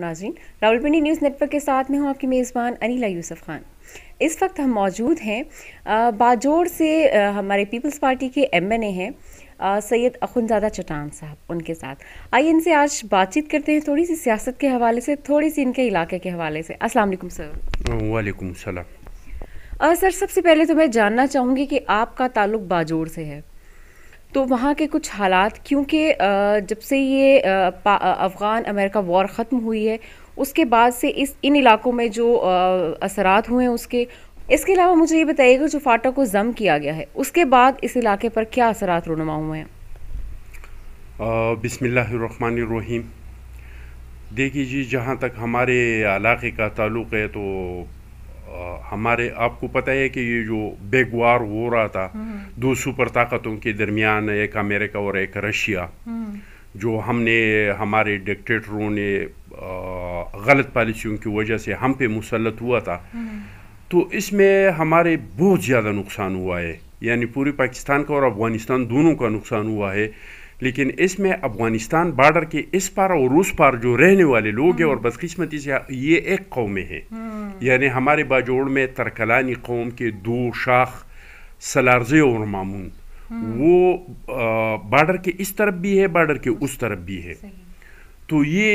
नाजरीन Rawalpindi news network के साथ में हूँ आपकी मेज़बान अनिला यूसुफ खान इस वक्त हम मौजूद हैं बाजोड़ से हमारे पीपल्स पार्टी के एम एन ए हैं सैयद अखुनजादा चटान साहब उनके साथ आइए इनसे आज बातचीत करते हैं थोड़ी सी सियासत के हवाले से थोड़ी सी इनके इलाके के हवाले से अस्सलाम वालेकुम सर वालेकुम सलाम सर सबसे पहले तो मैं जानना चाहूँगी कि आपका ताल्लुक बाजोड़ से है तो वहाँ के कुछ हालात क्योंकि जब से ये अफ़गान अमेरिका वॉर ख़त्म हुई है उसके बाद से इस इन इलाकों में जो असरात हुए हैं उसके इसके अलावा मुझे ये बताइएगा जो फाटा को जम किया गया है उसके बाद इस इलाके पर क्या असरात रुनमा हुए हैं बिसमीम देखिए जी जहाँ तक हमारे इलाके का ताल्लुक़ है तो हमारे आपको पता है कि ये जो बेगवार हो रहा था हम्म। दो सुपर ताकतों के दरमियान एक अमेरिका और एक रशिया हम्म। जो हमने हमारे डिक्टेटरों ने गलत पॉलिसियों की वजह से हम पे मुसलत हुआ था हम्म। तो इसमें हमारे बहुत ज़्यादा नुकसान हुआ है यानी पूरे पाकिस्तान का और अफगानिस्तान दोनों का नुकसान हुआ है लेकिन इसमें अफगानिस्तान बॉर्डर के इस पार और उस पार जो रहने वाले लोग हैं और हम्म। बदकस्मती से ये एक कौमें हैं हम्म। यानी हमारे बाजोड़ में तरकलानी कौम के दो शाख सलारजे और मामून हम्म। वो बॉर्डर के इस तरफ भी है बॉर्डर के उस तरफ भी है तो ये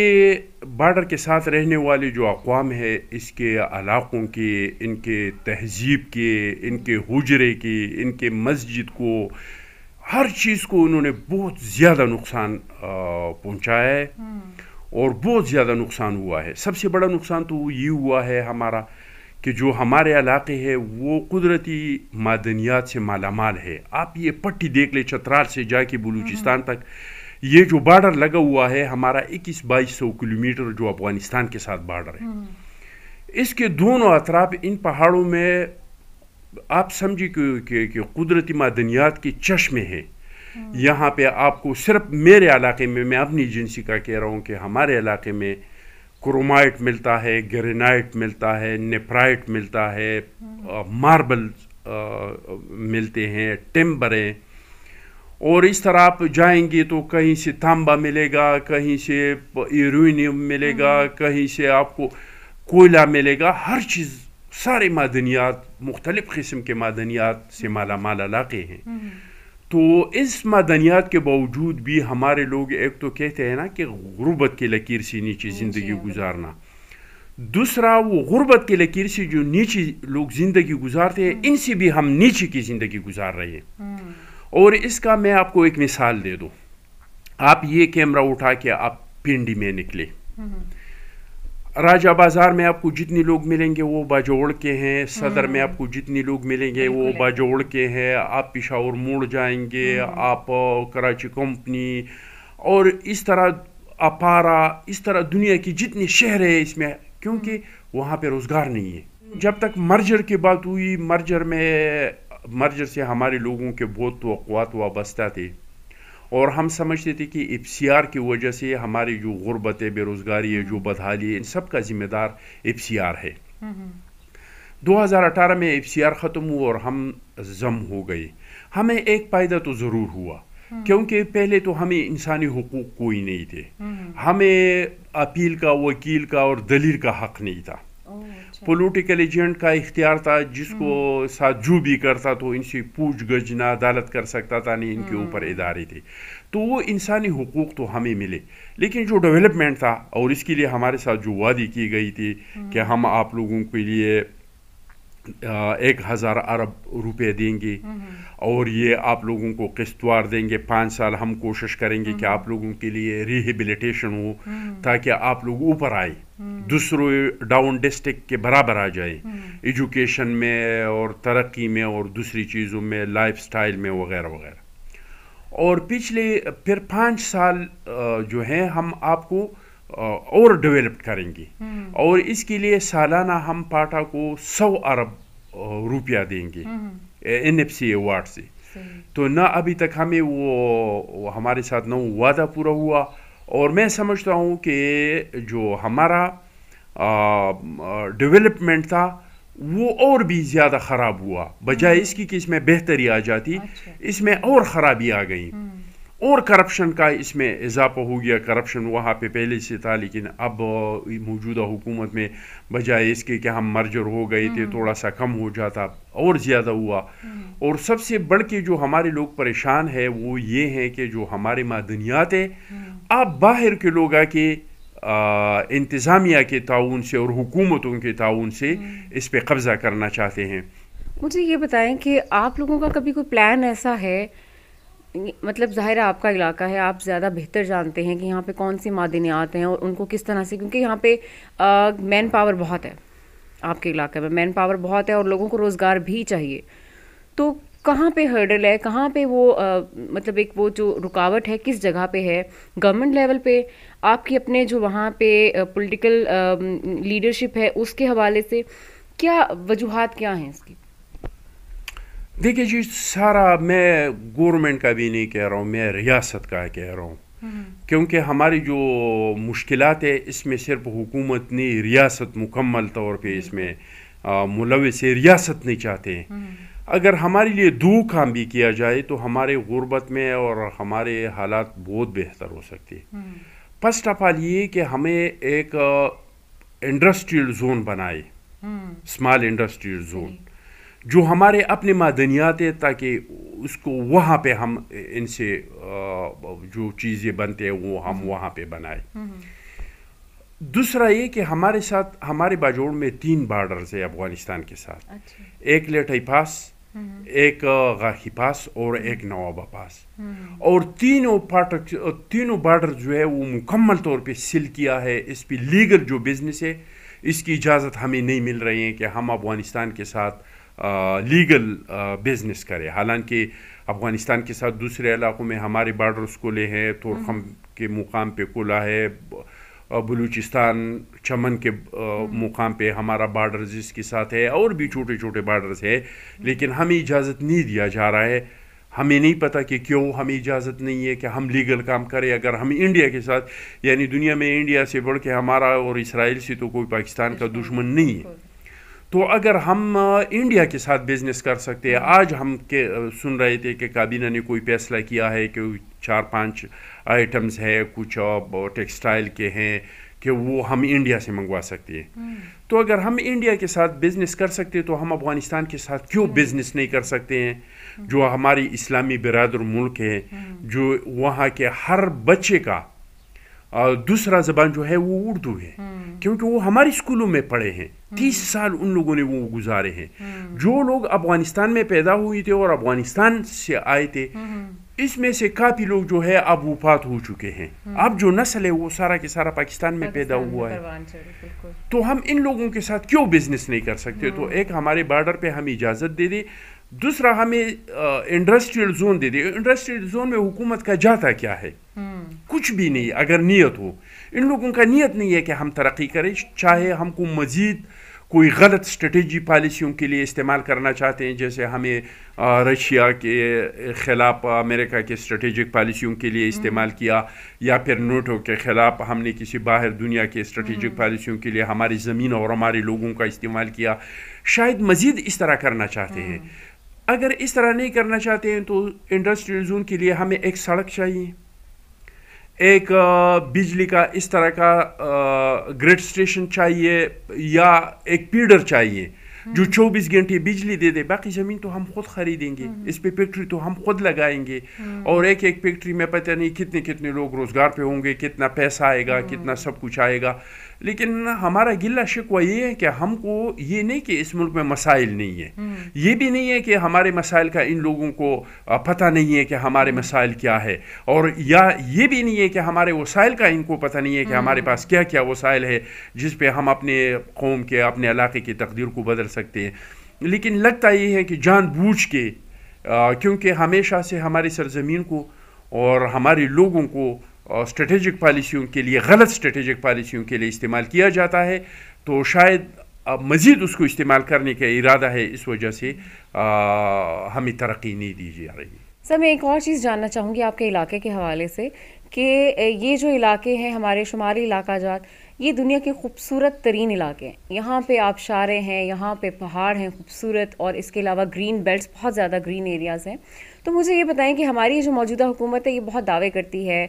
बॉर्डर के साथ रहने वाले जो अकवाम है इसके इलाक़ों के इनके तहजीब के इनके हुजरे के इनके मस्जिद को हर चीज़ को उन्होंने बहुत ज़्यादा नुकसान पहुँचाया है हम्म। और बहुत ज़्यादा नुकसान हुआ है सबसे बड़ा नुकसान तो ये हुआ है हमारा कि जो हमारे इलाके है वो कुदरती मादनियात से मालामाल है आप ये पट्टी देख ले चतराल से जाके बलूचिस्तान हम्म। तक ये जो बॉर्डर लगा हुआ है हमारा इक्कीस बाईस सौ किलोमीटर जो अफगानिस्तान के साथ बॉर्डर है हम्म। इसके दोनों अतराब इन पहाड़ों में आप समझिए कि, कि, कि कुदरती मादनियात के चश्मे हैं हाँ। यहाँ पे आपको सिर्फ मेरे इलाके में मैं अपनी एजेंसी का कह रहा हूँ कि हमारे इलाके में क्रोमाइट मिलता है ग्रेनाइट मिलता है नेफ्राइट मिलता है हाँ। मार्बल मिलते हैं टिम्बरें और इस तरह आप जाएंगे तो कहीं से तांबा मिलेगा कहीं से यूरेनियम मिलेगा हाँ। कहीं से आपको कोयला मिलेगा हर चीज़ सारे मादनियात मुख्तलिफ़ किस्म के मादनियात से माला माल इलाके हैं हम्म, हम्म। तो इस मादनियात के बावजूद भी हमारे लोग एक तो कहते हैं ना कि गुरबत की लकीर से नीचे ज़िंदगी गुजारना दूसरा वो गुरबत की लकीर से जो नीचे लोग ज़िंदगी गुजारते हैं हम्म। इनसे भी हम नीचे की ज़िंदगी गुजार रहे हैं और इसका मैं आपको एक मिसाल दे दूँ आप ये कैमरा उठा के आप पिंडी में निकले राजा बाज़ार में आपको जितने लोग मिलेंगे वो बाजोड़ के हैं सदर में हम्म। आपको जितने लोग मिलेंगे वो बाजोड़ के हैं आप पिशावर मोड़ जाएंगे हम्म। आप कराची कंपनी और इस तरह अपारा इस तरह दुनिया की जितने शहर है इसमें क्योंकि हम्म। वहाँ पे रोज़गार नहीं है जब तक मर्जर की बात हुई मर्जर में मर्जर से हमारे लोगों के बहुत तो, तो वाबस्ता थे और हम समझते थे कि एफ सी आर की वजह से हमारी जो गुर्बत है बेरोज़गारी है जो हम्म। बदहाली है इन सब का ज़िम्मेदार एफ सी आर है 2018 हम्म, हम्म। में एफ सी आर ख़त्म हुआ और हम जम हो गए हमें एक फ़ायदा तो ज़रूर हुआ क्योंकि पहले तो हमें इंसानी हकूक़ कोई नहीं थे हमें अपील का वकील का और दलील का हक़ नहीं था पोलिटिकल अच्छा। एजेंट का इख्तियार था जिसको हम्म। साथ जो भी करता तो इनसे पूछ गजना अदालत कर सकता था नहीं इनके हम्म। ऊपर इदारे थे तो वो इंसानी हकूक़ तो हमें मिले लेकिन जो डेवलपमेंट था और इसके लिए हमारे साथ जो वादी की गई थी हम्म। कि हम आप लोगों के लिए एक हज़ार अरब रुपए देंगे और ये आप लोगों को किस्तवार देंगे पाँच साल हम कोशिश करेंगे कि आप लोगों के लिए रिहेबिलिटेशन हो हम्म। ताकि आप लोग ऊपर आए हम्म। दूसरों डाउन डिस्ट्रिक्ट के बराबर आ जाए एजुकेशन हम्म। में और तरक्की में और दूसरी चीज़ों में लाइफस्टाइल में वगैरह वगैरह और पिछले फिर पाँच साल जो हैं हम आपको और डेवलप करेंगे हम्म। और इसके लिए सालाना हम पाटा को सौ अरब रुपया देंगे एन एफ सी अवार्ड से तो ना अभी तक हमें वो हमारे साथ ना वादा पूरा हुआ और मैं समझता हूँ कि जो हमारा डेवलपमेंट था वो और भी ज़्यादा ख़राब हुआ बजाय हम्म। इसकी कि इसमें बेहतरी आ जाती अच्छा। इसमें और ख़राबी आ गई हम्म। और करप्शन का इसमें इजाफा हो गया करप्शन वहाँ पे पहले से था लेकिन अब मौजूदा हुकूमत में बजाय इसके कि हम मर्जर हो गए थे हम्म। थोड़ा सा कम हो जाता और ज़्यादा हुआ हम्म। और सबसे बढ़ के जो हमारे लोग परेशान है वो ये हैं कि जो हमारे मादनियात है हम्म। आप बाहर के लोग आके इंतज़ामिया के ताउन से और हुकूमतों के ताउन से इस पर कब्ज़ा करना चाहते हैं मुझे ये बताएं कि आप लोगों का कभी कोई प्लान ऐसा है मतलब ज़ाहिर है आपका इलाका है आप ज़्यादा बेहतर जानते हैं कि यहाँ पे कौन सी मादिनियात आते हैं और उनको किस तरह से क्योंकि यहाँ पे मैन पावर बहुत है आपके इलाके में मैन पावर बहुत है और लोगों को रोज़गार भी चाहिए तो कहाँ पे हर्डल है कहाँ पे वो आ, मतलब एक वो जो रुकावट है किस जगह पे है गवर्नमेंट लेवल पे आपकी अपने जो वहाँ पे पॉलिटिकल लीडरशिप है उसके हवाले से क्या वजूहत क्या हैं इसकी देखिए जी सारा मैं गवर्नमेंट का भी नहीं कह रहा हूँ मैं रियासत का कह रहा हूँ हम्म। क्योंकि हमारी जो मुश्किल है इसमें सिर्फ हुकूमत ने रियासत मुकम्मल तौर पर इसमें मुलव से रियासत नहीं चाहते हम्म। अगर हमारे लिए दो काम भी किया जाए तो हमारे गुर्बत में और हमारे हालात बहुत बेहतर हो सकते हैं हम्म। फर्स्ट ऑफ ऑल ये कि हमें एक इंडस्ट्रियल जोन बनाए स्मॉल इंडस्ट्रियल जोन जो हमारे अपने मादनियात है ताकि उसको वहाँ पे हम इनसे जो चीज़ें बनते हैं वो हम वहाँ पे बनाए दूसरा ये कि हमारे साथ हमारे बाजोड़ में तीन बार्डर्स है अफगानिस्तान के साथ अच्छा। एक लेटई पास हम्म। एक गाखी पास और एक हम्म। नवाबा पास हम्म। और तीनों पार्टक तीनों बार्डर जो है वो मुकम्मल तौर पे सिल किया है इस पर लीगल जो बिज़नेस है इसकी इजाज़त हमें नहीं मिल रही है कि हम अफगानिस्तान के साथ लीगल बिजनेस करे हालांकि अफ़गानिस्तान के साथ दूसरे इलाकों में हमारे बॉर्डर्स कोले हैं तोरखम हम्म। के मुकाम पे कोला है बलूचिस्तान चमन के हम्म। मुकाम पे हमारा बॉर्डर जिसके साथ है और भी छोटे छोटे बॉर्डर्स है लेकिन हमें इजाज़त नहीं दिया जा रहा है हमें नहीं पता कि क्यों हमें इजाज़त नहीं है कि हम लीगल काम करें अगर हम इंडिया के साथ यानी दुनिया में इंडिया से बढ़ के हमारा और इसराइल से तो कोई पाकिस्तान का दुश्मन नहीं है तो अगर हम इंडिया के साथ बिज़नेस कर सकते हैं आज हम के सुन रहे थे कि काबीना ने कोई फैसला किया है कि चार पांच आइटम्स है कुछ टेक्सटाइल के हैं कि वो हम इंडिया से मंगवा सकते हैं हम्म। तो अगर हम इंडिया के साथ बिज़नेस कर सकते हैं तो हम अफ़गानिस्तान के साथ क्यों बिज़नेस हम्म। नहीं कर सकते हैं हम्म। जो हमारी इस्लामी बिरादर मुल्क है जो वहाँ के हर बच्चे का दूसरा जबान जो है वो उर्दू है हम्म। क्योंकि वो हमारे स्कूलों में पढ़े हैं हम्म। तीस साल उन लोगों ने वो गुजारे हैं हम्म। जो लोग अफगानिस्तान में पैदा हुए थे और अफगानिस्तान से आए थे इसमें से काफ़ी लोग जो है अब वफात हो चुके हैं अब जो नस्ल है वो सारा के सारा पाकिस्तान में पैदा हुआ है तो हम इन लोगों के साथ क्यों बिजनेस नहीं कर सकते तो एक हमारे बॉर्डर पे हम इजाज़त दे दें दूसरा हमें इंडस्ट्रियल जोन दे दे इंडस्ट्रियल जोन में हुकूमत का जाता क्या है कुछ भी नहीं अगर नीयत हो इन लोगों का नीयत नहीं है कि हम तरक्की करें चाहे हमको मज़ीद कोई गलत स्ट्रेटजी पॉलिसियों के लिए इस्तेमाल करना चाहते हैं जैसे हमें रशिया के ख़िलाफ़ अमेरिका के स्ट्रेटजिक पॉलिसियों के लिए इस्तेमाल किया या फिर नोटो के ख़िलाफ़ हमने किसी बाहर दुनिया के स्ट्रेटजिक पॉलिसियों के लिए हमारी ज़मीन और हमारे लोगों का इस्तेमाल किया शायद मज़ीद इस तरह करना चाहते हैं अगर इस तरह नहीं करना चाहते हैं तो इंडस्ट्रियल जोन के लिए हमें एक सड़क चाहिए एक बिजली का इस तरह का ग्रिड स्टेशन चाहिए या एक पीडर चाहिए हम्म। जो 24 घंटे बिजली दे दे बाकी ज़मीन तो हम खुद खरीदेंगे हम्म। इस पे फैक्ट्री तो हम खुद लगाएंगे हम्म। और एक एक फैक्ट्री में पता नहीं कितने कितने लोग रोज़गार पे होंगे कितना पैसा आएगा कितना सब कुछ आएगा लेकिन हमारा गिला शिकवा ये है कि हमको ये नहीं कि इस मुल्क में मसाइल नहीं है हम्म। ये भी नहीं है कि हमारे मसाइल का इन लोगों को पता नहीं है कि हमारे हम्म। मसाइल क्या है और या ये भी नहीं है कि हमारे वसाइल का इनको पता नहीं है कि हम्म। हमारे पास क्या क्या वसाइल है जिस पर हम अपने कौम के अपने इलाके की तकदीर को बदल सकते हैं लेकिन लगता ये है कि जानबूझ के क्योंकि हमेशा से हमारी सरजमीन को और हमारे लोगों को और स्ट्रेटेजिक पॉलिसियों के लिए गलत स्ट्रेटेजिक पॉलिसियों के लिए इस्तेमाल किया जाता है तो शायद अब मज़ीद उसको इस्तेमाल करने का इरादा है इस वजह से आ, हमें तरक्की नहीं दी जा रही सर मैं एक और चीज़ जानना चाहूँगी आपके इलाके के हवाले से कि ये जो इलाके हैं हमारे शुमारी इलाका जात ये दुनिया के खूबसूरत तरीन इलाके हैं यहाँ पे आबशारे हैं यहाँ पे पहाड़ हैं खूबसूरत और इसके अलावा ग्रीन बेल्ट बहुत ज़्यादा ग्रीन एरियाज़ हैं तो मुझे ये बताएं कि हमारी जो मौजूदा हुकूमत है ये बहुत दावे करती है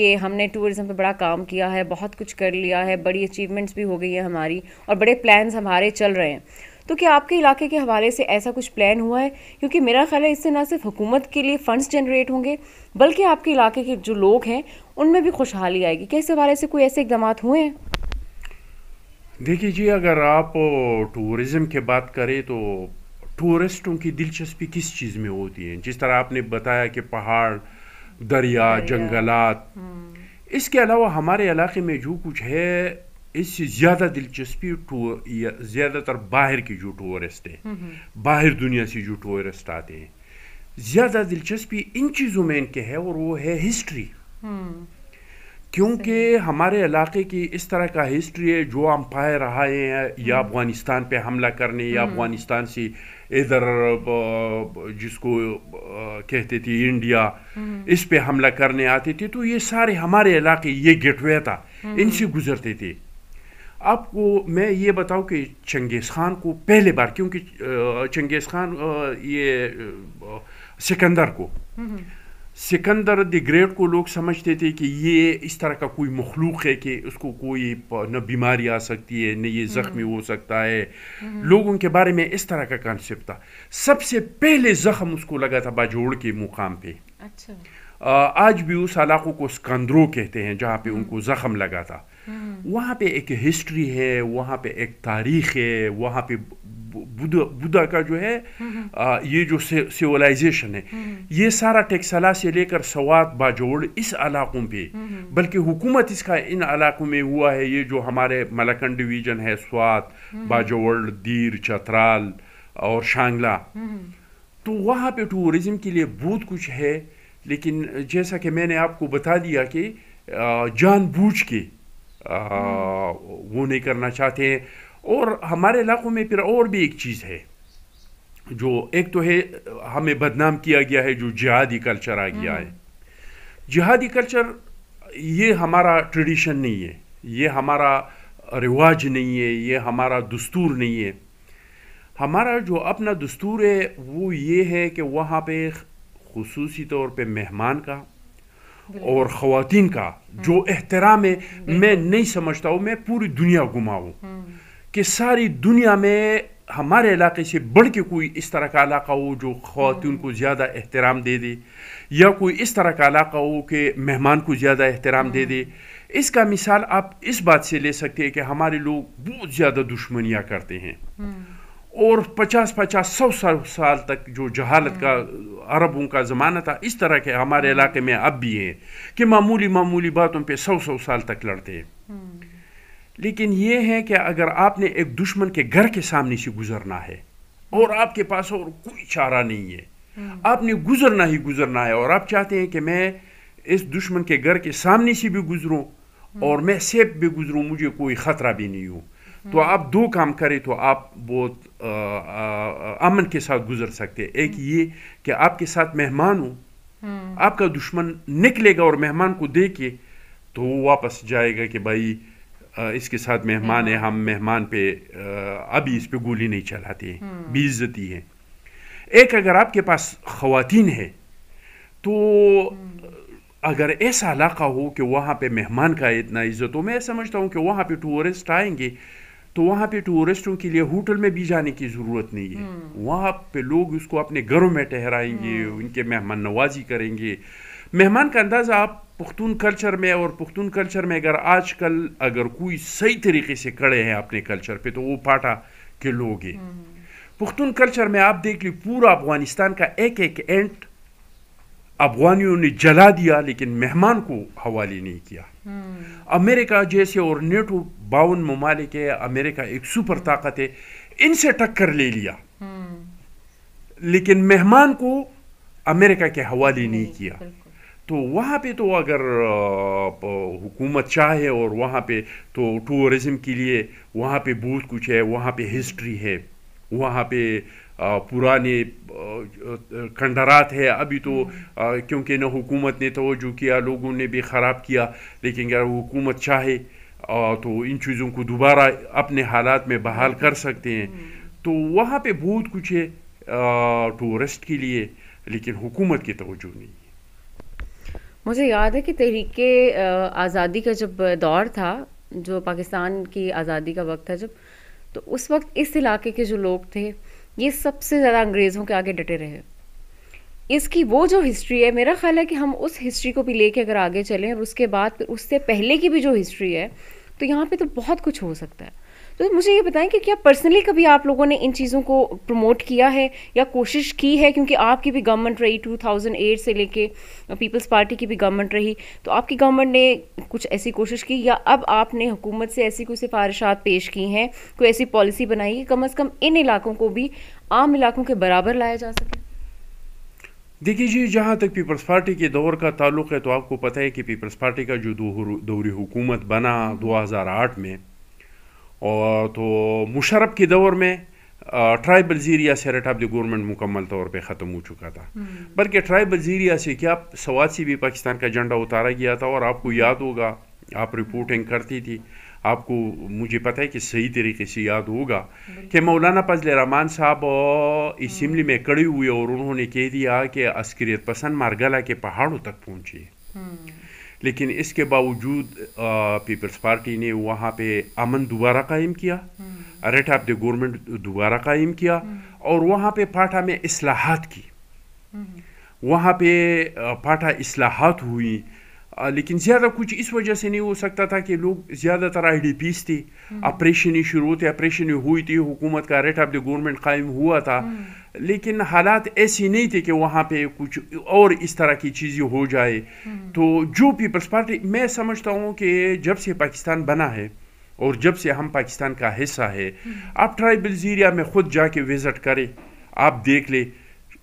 कि हमने टूरिज़म पे बड़ा काम किया है बहुत कुछ कर लिया है बड़ी अचीवमेंट्स भी हो गई है हमारी और बड़े प्लान्स हमारे चल रहे हैं तो क्या आपके इलाके के हवाले से ऐसा कुछ प्लान हुआ है क्योंकि मेरा ख्याल है इससे ना सिर्फ हुकूमत के लिए फ़ंड्स जनरेट होंगे बल्कि आपके इलाके के जो लोग हैं उनमें भी खुशहाली आएगी क्या इस हवाले से कोई ऐसे इकदाम हुए हैं देखिए जी अगर आप टूरिज़म की बात करें तो टूरिस्टों की दिलचस्पी किस चीज़ में होती है जिस तरह आपने बताया कि पहाड़ दरिया जंगलात हम्म। इसके अलावा हमारे इलाके में जो कुछ है इससे ज़्यादा दिलचस्पी टूर ज़्यादातर बाहर के जो टूरिस्ट हैं हम्म, हम्म। बाहर दुनिया से जो टूरिस्ट आते हैं ज़्यादा दिलचस्पी इन चीज़ों में इनके है और वो है हिस्ट्री क्योंकि हमारे इलाके की इस तरह का हिस्ट्री है जो अम्पायर रहा है या अफगानिस्तान पे हमला करने या अफगानिस्तान से इधर जिसको कहते थे इंडिया हम्म। इस पे हमला करने आते थे तो ये सारे हमारे इलाके ये गेटवे था हम्म। इनसे गुजरते थे आपको मैं ये बताऊं कि चंगेज़ खान को पहले बार क्योंकि चंगेज़ खान ये सिकंदर को हम्म। सिकंदर द ग्रेट को लोग समझते थे कि ये इस तरह का कोई मखलूक है कि उसको कोई न बीमारी आ सकती है न ये ज़ख्मी हम्म। हो सकता है हम्म। लोगों के बारे में इस तरह का कॉन्सेप्ट था सबसे पहले ज़ख्म उसको लगा था बाजोड़ के मुकाम पे अच्छा आज भी उस इलाक़ों को स्कंदरो कहते हैं जहाँ पे हम्म। उनको ज़ख्म लगा था वहाँ पे एक हिस्ट्री है वहाँ पे एक तारीख़ है वहाँ पे बुद्ध बुद्ध का जो है आ, ये जो सिविलाइजेशन है ये सारा टेक्सला से लेकर सवात बाजोड़ इस इलाकों पे बल्कि हुकूमत इसका इन इलाकों में हुआ है ये जो हमारे मलकन डिवीजन है स्वात बाजोड़ दीर चतराल और शांगला तो वहाँ पे टूरिज्म के लिए बहुत कुछ है लेकिन जैसा कि मैंने आपको बता दिया कि जानबूझ के आ, वो नहीं करना चाहते हैं और हमारे इलाक़ों में फिर और भी एक चीज़ है जो एक तो है हमें बदनाम किया गया है जो जिहादी कल्चर आ गया है हम्म। जिहादी कल्चर ये हमारा ट्रेडिशन नहीं है ये हमारा रिवाज नहीं है ये हमारा दस्तूर नहीं है हमारा जो अपना दस्तूर है वो ये है कि वहाँ पे खसूसी तौर पे मेहमान का और ख़वान का जो हम्म। एहतराम है मैं नहीं समझता हूँ मैं पूरी दुनिया घुमाऊँ हम्म। कि सारी दुनिया में हमारे इलाके से बढ़ के कोई इस तरह का इलाका हो जो खातून को ज़्यादा एहतराम दे दे या कोई इस तरह का इलाका हो कि मेहमान को ज़्यादा एहतराम दे दे इसका मिसाल आप इस बात से ले सकते हैं कि हमारे लोग बहुत ज़्यादा दुश्मनियाँ करते हैं हम्म। और पचास पचास सौ सौ साल तक जो जहालत का हम्म। अरबों का ज़माना था इस तरह के हमारे इलाके में अब भी हैं कि मामूली मामूली बातों पर सौ सौ साल तक लड़ते हैं हम्म। लेकिन ये है कि अगर आपने एक दुश्मन के घर के सामने से गुजरना है और आपके पास और कोई चारा नहीं है हम्म। आपने गुजरना ही गुजरना है और आप चाहते हैं कि मैं इस दुश्मन के घर के सामने से भी गुजरूं हम्म। और मैं सेफ भी गुजरूं मुझे कोई ख़तरा भी नहीं हो तो हम्म। आप दो काम करें तो आप बहुत अमन के साथ गुजर सकते हैं एक ये कि आपके साथ मेहमान हूँ आपका दुश्मन निकलेगा और मेहमान को दे के तो वो वापस जाएगा कि भाई इसके साथ मेहमान है हम मेहमान पे अभी इस पे गोली नहीं चलाते हैं हम्म। बेइज्जती है एक अगर आपके पास खातन है तो हम्म। अगर ऐसा इलाका हो कि वहाँ पे मेहमान का इतना इज्जत हो मैं समझता हूँ कि वहाँ पे टूरिस्ट आएंगे तो वहाँ पे टूरिस्टों के लिए होटल में भी जाने की ज़रूरत नहीं है हम्म। वहाँ पे लोग उसको अपने घरों में ठहराएंगे उनके मेहमान नवाजी करेंगे मेहमान का अंदाज़ा आप पुख्तून कल्चर में और पुख्तून कल्चर में अगर आजकल अगर कोई सही तरीके से खड़े हैं अपने कल्चर पे तो वो पाटा के लोग हैं हम्म। पुख्तून कल्चर में आप देख ली पूरा अफगानिस्तान का एक एक एंट अफगानियों ने जला दिया लेकिन मेहमान को हवाले नहीं किया हम्म। अमेरिका जैसे और नेटो बावन ममालिक है अमेरिका एक सुपर हम्म। ताकत है इनसे टक्कर ले लिया लेकिन मेहमान को अमेरिका के हवाले नहीं किया तो वहाँ पे तो अगर हुकूमत चाहे और वहाँ पे तो टूरिज़म के लिए वहाँ पे बहुत कुछ है वहाँ पे हिस्ट्री है वहाँ पे पुराने खंडरात है अभी तो हम्म। क्योंकि ना हुकूमत ने तोजो किया लोगों ने भी ख़राब किया लेकिन अगर हुकूमत चाहे तो इन चीज़ों को दोबारा अपने हालात में बहाल कर सकते हैं हम्म। तो वहाँ पे बहुत कुछ है टूरिस्ट के लिए लेकिन हुकूमत की तोजो नहीं मुझे याद है कि तहरीक आज़ादी का जब दौर था जो पाकिस्तान की आज़ादी का वक्त था जब तो उस वक्त इस इलाके के जो लोग थे ये सबसे ज़्यादा अंग्रेज़ों के आगे डटे रहे इसकी वो जो हिस्ट्री है मेरा ख्याल है कि हम उस हिस्ट्री को भी ले अगर आगे चलें और उसके बाद उससे पहले की भी जो हिस्ट्री है तो यहाँ पे तो बहुत कुछ हो सकता है तो मुझे ये बताएं कि क्या पर्सनली कभी आप लोगों ने इन चीज़ों को प्रमोट किया है या कोशिश की है क्योंकि आपकी भी गवर्नमेंट रही 2008 से लेके पीपल्स पार्टी की भी गवर्नमेंट रही तो आपकी गवर्नमेंट ने कुछ ऐसी कोशिश की या अब आपने हुकूमत से ऐसी कोई सिफारिशात पेश की हैं कोई ऐसी पॉलिसी बनाई कि कम अज़ कम इन इलाकों को भी आम इलाकों के बराबर लाया जा सके देखिए जी जहाँ तक पीपल्स पार्टी के दौर का ताल्लुक है तो आपको पता है कि पीपल्स पार्टी का जो दौरी हुकूमत बना 2008 में और तो मुशरफ के दौर में ट्राइबल जीरिया सेरेट ऑफ द गवर्नमेंट मुकम्मल तौर पर ख़त्म हो चुका था हम्म। बल्कि ट्राइबल जीरिया से क्या सवाद से भी पाकिस्तान का झंडा उतारा गया था और आपको याद होगा आप रिपोर्टिंग करती थी आपको मुझे पता है कि सही तरीके से याद होगा कि मौलाना फजल रहमान साहब इसम्बली हम्म। में कड़े हुए और उन्होंने कह दिया कि अस्क्रियत पसंद मारगला के पहाड़ों तक पहुँचे हम्म। लेकिन इसके बावजूद पीपल्स पार्टी ने वहाँ पे अमन दोबारा कायम किया रेट ऑफ द गवर्नमेंट दोबारा कायम किया हम्म। और वहाँ पे पाठा में असलाहत की हम्म। वहाँ पे पाठा असलाहत हुई लेकिन ज़्यादा कुछ इस वजह से नहीं हो सकता था कि लोग ज़्यादातर आई डी पीस थे हम्म। ही शुरू होते अप्रेशनी हुई थी हुकूमत का रेट ऑफ द गवर्नमेंट कायम हुआ था हम्म। लेकिन हालात ऐसे नहीं थे कि वहाँ पे कुछ और इस तरह की चीज़ें हो जाए हम्म। तो जो पीपल्स पार्टी मैं समझता हूँ कि जब से पाकिस्तान बना है और जब से हम पाकिस्तान का हिस्सा है आप ट्राइबल एरिया में ख़ुद जाके विज़िट करें आप देख लें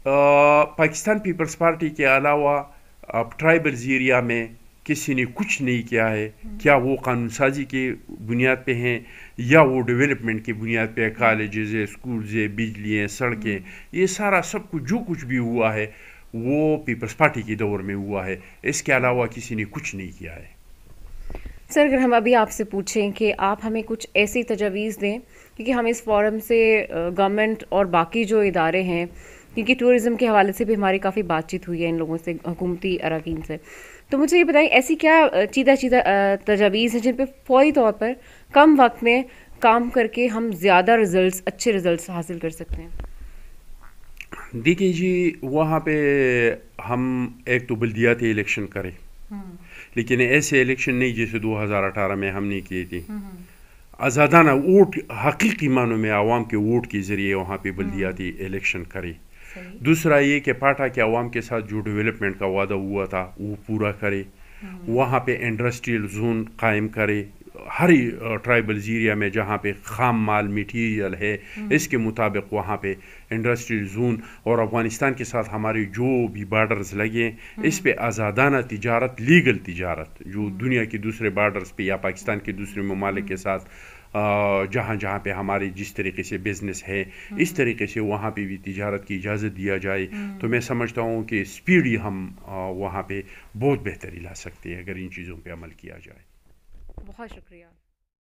पाकिस्तान पीपल्स पार्टी के अलावा आप ट्राइबल एरिया में किसी ने कुछ नहीं किया है क्या वो कानून साजी के बुनियाद पे हैं या वो डेवलपमेंट की बुनियाद पे कॉलेजेस है स्कूल्स है बिजली है सड़कें ये सारा सब कुछ जो कुछ भी हुआ है वो पीपल्स पार्टी के दौर में हुआ है इसके अलावा किसी ने कुछ नहीं किया है सर अगर हम अभी आपसे पूछें कि आप हमें कुछ ऐसी तजावीज़ दें क्योंकि हम इस फॉरम से गवर्नमेंट और बाकी जो इदारे हैं क्योंकि टूरिज़म के हवाले से भी हमारी काफ़ी बातचीत हुई है इन लोगों से हुकूमती अरकान से तो मुझे ये बताएं ऐसी क्या चीदा चीदा तजावीज़ हैं जिन पर फौरी तौर पर कम वक्त में काम करके हम ज़्यादा रिज़ल्ट अच्छे रिज़ल्ट हासिल कर सकते हैं देखिए जी वहाँ पे हम एक तो बल्दियाती इलेक्शन करें हम्म। लेकिन ऐसे इलेक्शन नहीं जैसे 2018 में हमने किए थे हम्म, हम्म। आज़ादाना वोट हकीकी मानों में आवाम के वोट के ज़रिए वहाँ पे बल्दियाती इलेक्शन करें दूसरा ये कि पाटा के आवाम के साथ जो डेवलपमेंट का वादा हुआ था वो पूरा करे हम्म। वहाँ पे इंडस्ट्रियल जोन कायम करे हर ट्राइबल एरिया में जहाँ पे खाम माल मटीरियल है हम्म। इसके मुताबिक वहाँ पे इंडस्ट्रियल जोन और अफ़गानिस्तान के साथ हमारे जो भी बॉर्डर्स लगे हम्म। इस पर आज़ादाना तजारत लीगल तजारत जो दुनिया के दूसरे बॉर्डर्स पे या पाकिस्तान के दूसरे ममालिक के साथ जहाँ जहाँ पे हमारी जिस तरीके से बिज़नेस है इस हम्म। तरीके से वहाँ पे भी तजारत की इजाज़त दिया जाए तो हम्म। मैं समझता हूँ कि स्पीड ही हम वहाँ पे बहुत बेहतरी ला सकते हैं अगर इन चीज़ों पे अमल किया जाए बहुत शुक्रिया